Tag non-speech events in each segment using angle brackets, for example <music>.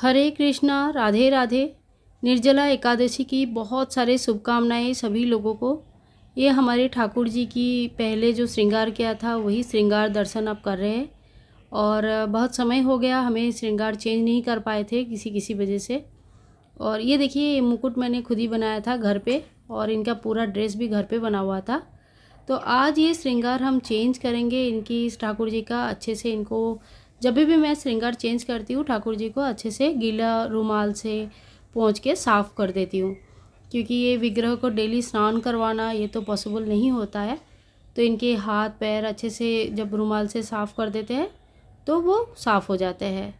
हरे कृष्णा राधे राधे निर्जला एकादशी की बहुत सारे शुभकामनाएं सभी लोगों को ये हमारे ठाकुर जी की पहले जो श्रृंगार किया था वही श्रृंगार दर्शन आप कर रहे हैं और बहुत समय हो गया हमें श्रृंगार चेंज नहीं कर पाए थे किसी किसी वजह से और ये देखिए ये मुकुट मैंने खुद ही बनाया था घर पे और इनका पूरा ड्रेस भी घर पे बना हुआ था तो आज ये श्रृंगार हम चेंज करेंगे इनकी इस ठाकुर जी का अच्छे से इनको जब भी मैं श्रृंगार चेंज करती हूँ ठाकुर जी को अच्छे से गीला रूमाल से पहुँच के साफ़ कर देती हूँ क्योंकि ये विग्रह को डेली स्नान करवाना ये तो पॉसिबल नहीं होता है तो इनके हाथ पैर अच्छे से जब रूमाल से साफ़ कर देते हैं तो वो साफ़ हो जाते हैं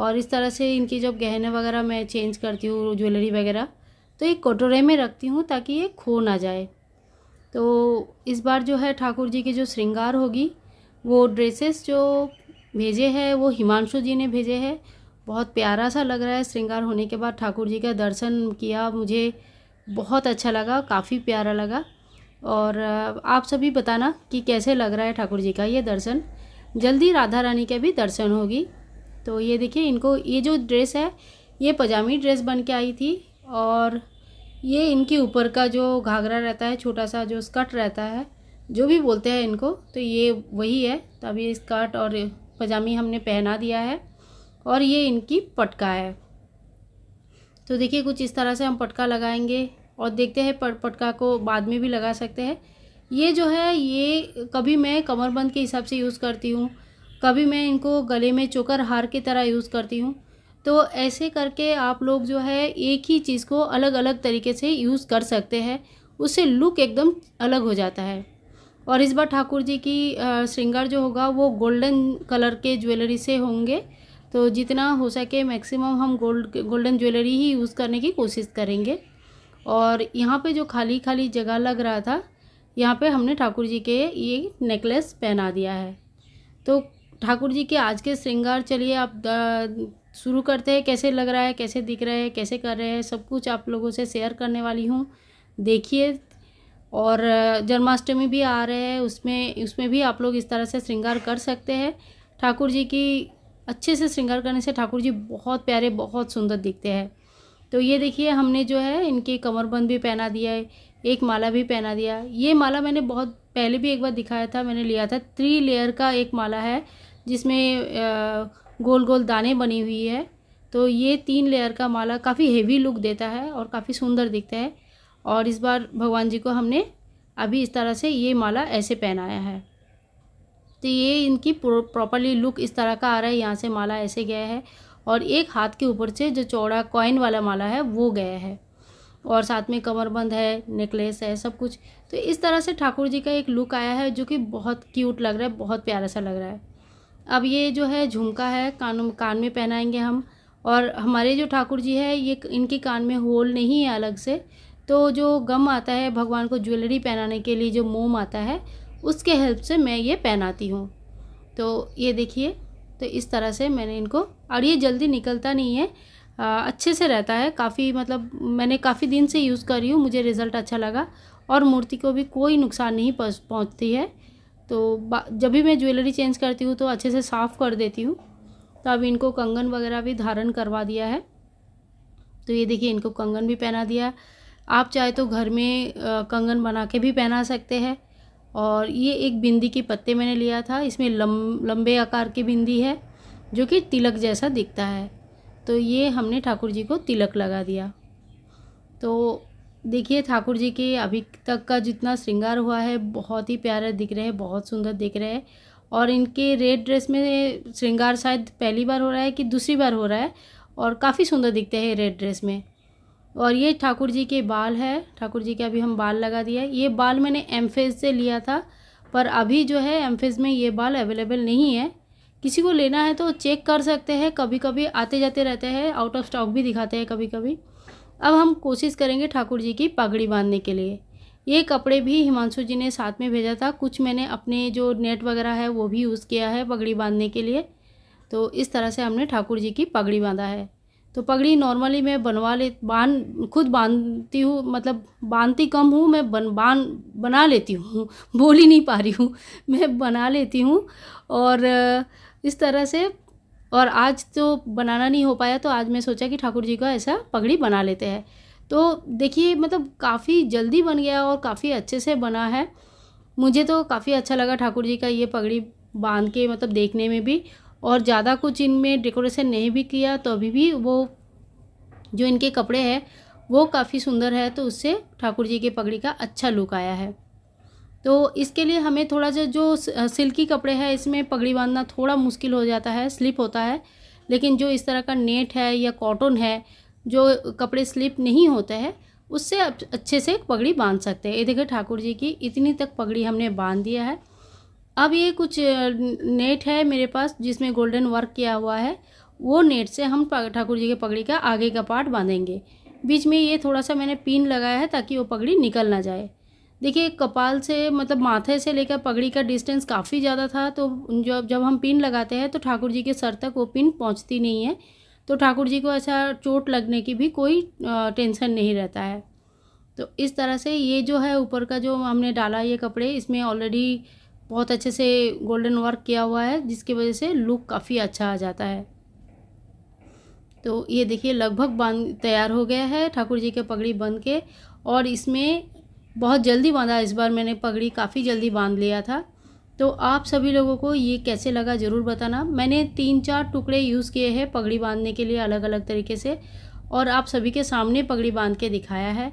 और इस तरह से इनकी जब गहने वगैरह मैं चेंज करती हूँ ज्वेलरी वगैरह तो एक कटोरे में रखती हूँ ताकि ये खो ना जाए तो इस बार जो है ठाकुर जी की जो श्रृंगार होगी वो ड्रेसेस जो भेजे हैं वो हिमांशु जी ने भेजे हैं बहुत प्यारा सा लग रहा है श्रृंगार होने के बाद ठाकुर जी का दर्शन किया मुझे बहुत अच्छा लगा काफ़ी प्यारा लगा और आप सभी बताना कि कैसे लग रहा है ठाकुर जी का ये दर्शन जल्दी राधा रानी के भी दर्शन होगी तो ये देखिए इनको ये जो ड्रेस है ये पजामी ड्रेस बन के आई थी और ये इनके ऊपर का जो घाघरा रहता है छोटा सा जो स्कर्ट रहता है जो भी बोलते हैं इनको तो ये वही है तो अभी स्कर्ट और पजामी हमने पहना दिया है और ये इनकी पटका है तो देखिए कुछ इस तरह से हम पटका लगाएंगे और देखते हैं पट पटका को बाद में भी लगा सकते हैं ये जो है ये कभी मैं कमरबंद के हिसाब से यूज़ करती हूँ कभी मैं इनको गले में चोकर हार की तरह यूज़ करती हूँ तो ऐसे करके आप लोग जो है एक ही चीज़ को अलग अलग तरीके से यूज़ कर सकते हैं उससे लुक एकदम अलग हो जाता है और इस बार ठाकुर जी की श्रृंगार जो होगा वो गोल्डन कलर के ज्वेलरी से होंगे तो जितना हो सके मैक्सिमम हम गोल्ड गोल्डन ज्वेलरी ही यूज़ करने की कोशिश करेंगे और यहाँ पे जो खाली खाली जगह लग रहा था यहाँ पे हमने ठाकुर जी के ये नेकलेस पहना दिया है तो ठाकुर जी के आज के श्रृंगार चलिए आप शुरू करते हैं कैसे लग रहा है कैसे दिख रहा है कैसे कर रहे हैं सब कुछ आप लोगों से शेयर करने वाली हूँ देखिए और जन्माष्टमी भी आ रहे हैं उसमें उसमें भी आप लोग इस तरह से श्रृंगार कर सकते हैं ठाकुर जी की अच्छे से श्रृंगार करने से ठाकुर जी बहुत प्यारे बहुत सुंदर दिखते हैं तो ये देखिए हमने जो है इनके कमरबंद भी पहना दिया है एक माला भी पहना दिया ये माला मैंने बहुत पहले भी एक बार दिखाया था मैंने लिया था थ्री लेयर का एक माला है जिसमें गोल गोल दाने बनी हुई है तो ये तीन लेयर का माला काफ़ी हेवी लुक देता है और काफ़ी सुंदर दिखता है और इस बार भगवान जी को हमने अभी इस तरह से ये माला ऐसे पहनाया है तो ये इनकी प्रॉपरली लुक इस तरह का आ रहा है यहाँ से माला ऐसे गया है और एक हाथ के ऊपर से जो चौड़ा कॉइन वाला माला है वो गया है और साथ में कमरबंद है नेकलेस है सब कुछ तो इस तरह से ठाकुर जी का एक लुक आया है जो कि बहुत क्यूट लग रहा है बहुत प्यारा सा लग रहा है अब ये जो है झुमका है कान कान में पहनाएंगे हम और हमारे जो ठाकुर जी है ये इनके कान में होल नहीं है अलग से तो जो गम आता है भगवान को ज्वेलरी पहनाने के लिए जो मोम आता है उसके हेल्प से मैं ये पहनाती हूँ तो ये देखिए तो इस तरह से मैंने इनको और ये जल्दी निकलता नहीं है आ, अच्छे से रहता है काफ़ी मतलब मैंने काफ़ी दिन से यूज़ कर रही हूँ मुझे रिज़ल्ट अच्छा लगा और मूर्ति को भी कोई नुकसान नहीं पहुँचती है तो जब भी मैं ज्वेलरी चेंज करती हूँ तो अच्छे से साफ़ कर देती हूँ तो अब इनको कंगन वगैरह भी धारण करवा दिया है तो ये देखिए इनको कंगन भी पहना दिया आप चाहे तो घर में कंगन बना के भी पहना सकते हैं और ये एक बिंदी के पत्ते मैंने लिया था इसमें लम लंबे आकार की बिंदी है जो कि तिलक जैसा दिखता है तो ये हमने ठाकुर जी को तिलक लगा दिया तो देखिए ठाकुर जी के अभी तक का जितना श्रृंगार हुआ है बहुत ही प्यारा दिख रहे हैं बहुत सुंदर दिख रहे हैं और इनके रेड ड्रेस में श्रृंगार शायद पहली बार हो रहा है कि दूसरी बार हो रहा है और काफ़ी सुंदर दिखते हैं रेड ड्रेस में और ये ठाकुर जी के बाल है ठाकुर जी के अभी हम बाल लगा दिया ये बाल मैंने एम से लिया था पर अभी जो है एम में ये बाल अवेलेबल नहीं है किसी को लेना है तो चेक कर सकते हैं कभी कभी आते जाते रहते हैं आउट ऑफ स्टॉक भी दिखाते हैं कभी कभी अब हम कोशिश करेंगे ठाकुर जी की पगड़ी बांधने के लिए ये कपड़े भी हिमांशु जी ने साथ में भेजा था कुछ मैंने अपने जो नेट वगैरह है वो भी यूज़ किया है पगड़ी बांधने के लिए तो इस तरह से हमने ठाकुर जी की पगड़ी बांधा है तो पगड़ी नॉर्मली मैं बनवा ले बांध खुद बांधती हूँ मतलब बांधती कम हूँ मैं बन बांध बना लेती हूँ <laughs> बोल ही नहीं पा रही हूँ मैं बना लेती हूँ और इस तरह से और आज तो बनाना नहीं हो पाया तो आज मैं सोचा कि ठाकुर जी का ऐसा पगड़ी बना लेते हैं तो देखिए मतलब काफ़ी जल्दी बन गया और काफ़ी अच्छे से बना है मुझे तो काफ़ी अच्छा लगा ठाकुर जी का ये पगड़ी बांध के मतलब देखने में भी और ज़्यादा कुछ इनमें डेकोरेशन नहीं भी किया तो अभी भी वो जो इनके कपड़े हैं वो काफ़ी सुंदर है तो उससे ठाकुर जी के पगड़ी का अच्छा लुक आया है तो इसके लिए हमें थोड़ा सा जो सिल्की कपड़े हैं इसमें पगड़ी बांधना थोड़ा मुश्किल हो जाता है स्लिप होता है लेकिन जो इस तरह का नेट है या कॉटन है जो कपड़े स्लिप नहीं होते हैं उससे अच्छे से पगड़ी बांध सकते हैं ये देखिए ठाकुर जी की इतनी तक पगड़ी हमने बांध दिया है अब ये कुछ नेट है मेरे पास जिसमें गोल्डन वर्क किया हुआ है वो नेट से हम ठाकुर जी के पगड़ी का आगे का पार्ट बांधेंगे बीच में ये थोड़ा सा मैंने पिन लगाया है ताकि वो पगड़ी निकल ना जाए देखिए कपाल से मतलब माथे से लेकर पगड़ी का डिस्टेंस काफ़ी ज़्यादा था तो जब जब हम पिन लगाते हैं तो ठाकुर जी के सर तक वो पिन पहुँचती नहीं है तो ठाकुर जी को ऐसा चोट लगने की भी कोई टेंशन नहीं रहता है तो इस तरह से ये जो है ऊपर का जो हमने डाला ये कपड़े इसमें ऑलरेडी बहुत अच्छे से गोल्डन वर्क किया हुआ है जिसकी वजह से लुक काफ़ी अच्छा आ जाता है तो ये देखिए लगभग बांध तैयार हो गया है ठाकुर जी के पगड़ी बन के और इसमें बहुत जल्दी बांधा इस बार मैंने पगड़ी काफ़ी जल्दी बांध लिया था तो आप सभी लोगों को ये कैसे लगा ज़रूर बताना मैंने तीन चार टुकड़े यूज़ किए हैं पगड़ी बांधने के लिए अलग अलग तरीके से और आप सभी के सामने पगड़ी बांध के दिखाया है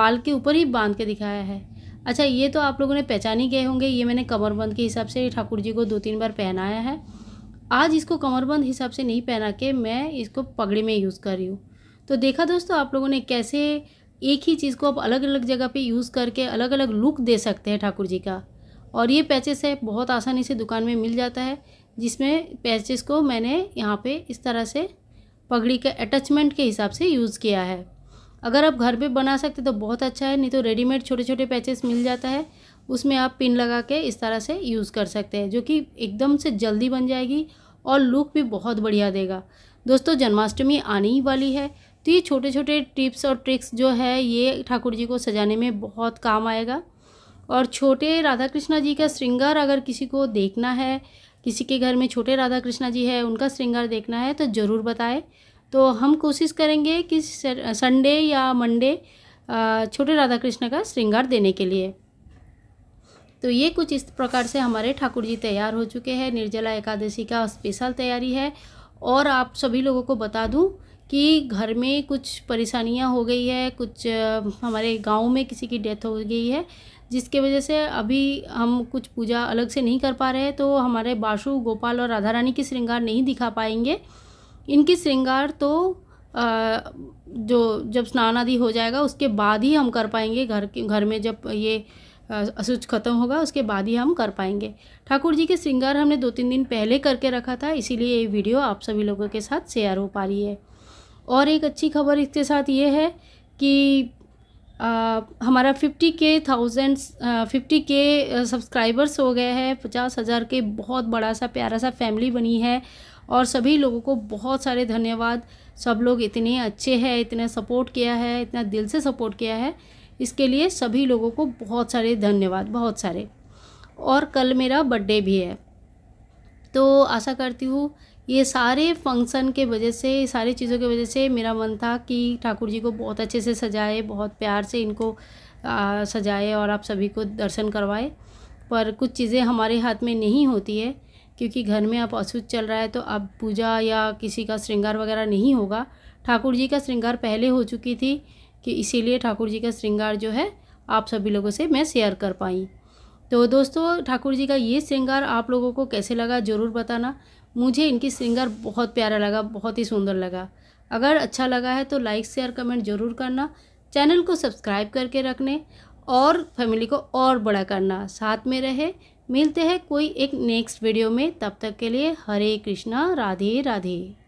बाल के ऊपर ही बांध के दिखाया है अच्छा ये तो आप लोगों ने पहचान ही गए होंगे ये मैंने कमरबंद के हिसाब से ठाकुर जी को दो तीन बार पहनाया है आज इसको कमरबंद हिसाब से नहीं पहना के मैं इसको पगड़ी में यूज़ कर रही हूँ तो देखा दोस्तों आप लोगों ने कैसे एक ही चीज़ को आप अलग अलग जगह पे यूज़ करके अलग अलग लुक दे सकते हैं ठाकुर जी का और ये पैचेस है बहुत आसानी से दुकान में मिल जाता है जिसमें पैचेस को मैंने यहाँ पे इस तरह से पगड़ी के अटैचमेंट के हिसाब से यूज़ किया है अगर आप घर पे बना सकते तो बहुत अच्छा है नहीं तो रेडीमेड छोटे छोटे पैचेस मिल जाता है उसमें आप पिन लगा के इस तरह से यूज़ कर सकते हैं जो कि एकदम से जल्दी बन जाएगी और लुक भी बहुत बढ़िया देगा दोस्तों जन्माष्टमी आने ही वाली है तो ये छोटे छोटे टिप्स और ट्रिक्स जो है ये ठाकुर जी को सजाने में बहुत काम आएगा और छोटे राधा कृष्णा जी का श्रृंगार अगर किसी को देखना है किसी के घर में छोटे राधा कृष्णा जी है उनका श्रृंगार देखना है तो ज़रूर बताएं तो हम कोशिश करेंगे कि संडे या मंडे छोटे राधा कृष्ण का श्रृंगार देने के लिए तो ये कुछ इस प्रकार से हमारे ठाकुर जी तैयार हो चुके हैं निर्जला एकादशी का स्पेशल तैयारी है और आप सभी लोगों को बता दूं कि घर में कुछ परेशानियां हो गई है कुछ हमारे गांव में किसी की डेथ हो गई है जिसके वजह से अभी हम कुछ पूजा अलग से नहीं कर पा रहे हैं तो हमारे बाशु गोपाल और राधा रानी की श्रृंगार नहीं दिखा पाएंगे इनकी श्रृंगार तो आ, जो जब स्नान आदि हो जाएगा उसके बाद ही हम कर पाएंगे घर के घर में जब ये असुच खत्म होगा उसके बाद ही हम कर पाएंगे ठाकुर जी के श्रृंगार हमने दो तीन दिन पहले करके रखा था इसीलिए ये वीडियो आप सभी लोगों के साथ शेयर हो पा रही है और एक अच्छी खबर इसके साथ ये है कि आ, हमारा फिफ्टी के थाउजेंड फिफ्टी के सब्सक्राइबर्स हो गए हैं पचास हज़ार के बहुत बड़ा सा प्यारा सा फैमिली बनी है और सभी लोगों को बहुत सारे धन्यवाद सब लोग इतने अच्छे हैं इतना सपोर्ट किया है इतना दिल से सपोर्ट किया है इसके लिए सभी लोगों को बहुत सारे धन्यवाद बहुत सारे और कल मेरा बर्थडे भी है तो आशा करती हूँ ये सारे फंक्शन के वजह से सारी चीज़ों के वजह से मेरा मन था कि ठाकुर जी को बहुत अच्छे से सजाए बहुत प्यार से इनको आ, सजाए और आप सभी को दर्शन करवाए पर कुछ चीज़ें हमारे हाथ में नहीं होती है क्योंकि घर में अब अशुद्ध चल रहा है तो अब पूजा या किसी का श्रृंगार वगैरह नहीं होगा ठाकुर जी का श्रृंगार पहले हो चुकी थी कि इसीलिए ठाकुर जी का श्रृंगार जो है आप सभी लोगों से मैं शेयर कर पाई तो दोस्तों ठाकुर जी का ये श्रृंगार आप लोगों को कैसे लगा ज़रूर बताना मुझे इनकी श्रृंगार बहुत प्यारा लगा बहुत ही सुंदर लगा अगर अच्छा लगा है तो लाइक शेयर कमेंट ज़रूर करना चैनल को सब्सक्राइब करके रखने और फैमिली को और बड़ा करना साथ में रहे मिलते हैं कोई एक नेक्स्ट वीडियो में तब तक के लिए हरे कृष्णा राधे राधे